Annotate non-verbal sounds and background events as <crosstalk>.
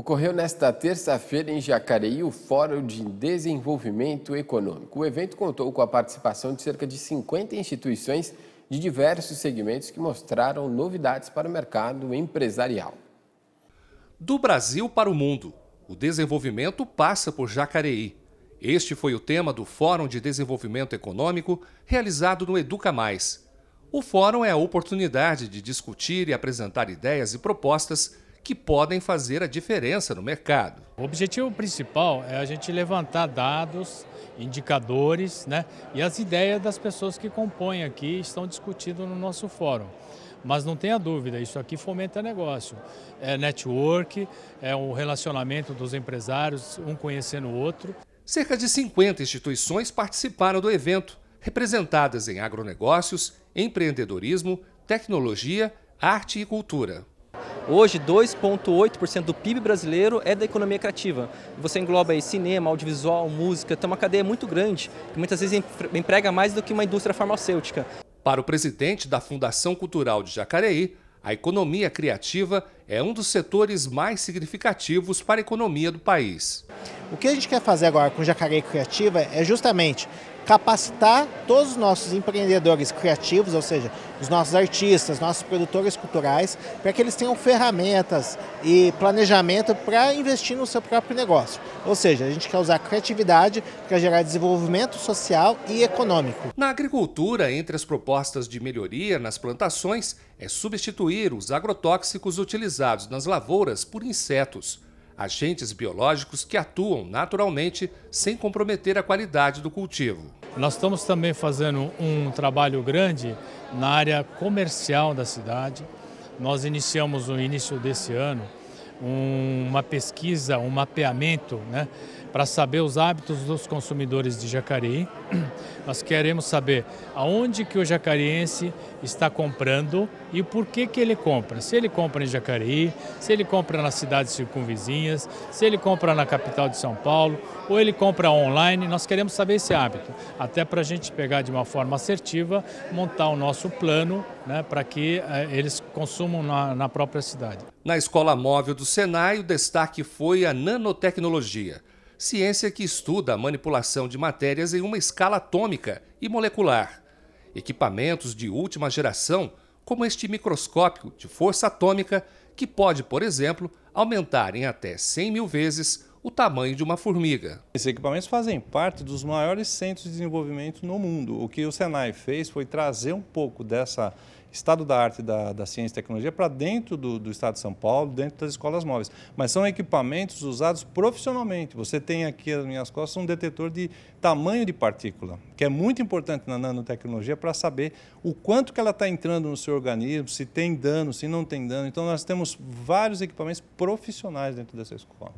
Ocorreu nesta terça-feira em Jacareí o Fórum de Desenvolvimento Econômico. O evento contou com a participação de cerca de 50 instituições de diversos segmentos que mostraram novidades para o mercado empresarial. Do Brasil para o mundo, o desenvolvimento passa por Jacareí. Este foi o tema do Fórum de Desenvolvimento Econômico realizado no Educa Mais. O fórum é a oportunidade de discutir e apresentar ideias e propostas que podem fazer a diferença no mercado. O objetivo principal é a gente levantar dados, indicadores né, e as ideias das pessoas que compõem aqui estão discutindo no nosso fórum. Mas não tenha dúvida, isso aqui fomenta negócio. É network, é o relacionamento dos empresários, um conhecendo o outro. Cerca de 50 instituições participaram do evento, representadas em agronegócios, empreendedorismo, tecnologia, arte e cultura. Hoje, 2,8% do PIB brasileiro é da economia criativa. Você engloba aí cinema, audiovisual, música, tem uma cadeia muito grande, que muitas vezes emprega mais do que uma indústria farmacêutica. Para o presidente da Fundação Cultural de Jacareí, a economia criativa é um dos setores mais significativos para a economia do país. O que a gente quer fazer agora com o Jacareí Criativa é justamente capacitar todos os nossos empreendedores criativos, ou seja, os nossos artistas, nossos produtores culturais, para que eles tenham ferramentas e planejamento para investir no seu próprio negócio. Ou seja, a gente quer usar criatividade para gerar desenvolvimento social e econômico. Na agricultura, entre as propostas de melhoria nas plantações, é substituir os agrotóxicos utilizados nas lavouras por insetos agentes biológicos que atuam naturalmente sem comprometer a qualidade do cultivo. Nós estamos também fazendo um trabalho grande na área comercial da cidade. Nós iniciamos no início desse ano uma pesquisa, um mapeamento né, para saber os hábitos dos consumidores de Jacareí. <clears throat> Nós queremos saber aonde que o jacariense está comprando e por que que ele compra. Se ele compra em Jacareí, se ele compra nas cidades circunvizinhas, se ele compra na capital de São Paulo ou ele compra online, nós queremos saber esse hábito, até para a gente pegar de uma forma assertiva, montar o nosso plano né, para que eh, eles consumam na, na própria cidade. Na escola móvel do Senai, o destaque foi a nanotecnologia ciência que estuda a manipulação de matérias em uma escala atômica e molecular. Equipamentos de última geração, como este microscópio de força atômica, que pode, por exemplo, aumentar em até 100 mil vezes o tamanho de uma formiga. Esses equipamentos fazem parte dos maiores centros de desenvolvimento no mundo. O que o Senai fez foi trazer um pouco dessa estado da arte da, da ciência e tecnologia para dentro do, do, estado de São Paulo, dentro das escolas móveis. Mas são equipamentos usados profissionalmente. Você tem aqui nas minhas costas um detetor de tamanho de partícula, que é muito importante na nanotecnologia para saber o quanto que ela está entrando no seu organismo, se tem dano, se não tem dano. Então nós temos vários equipamentos profissionais dentro dessa escola.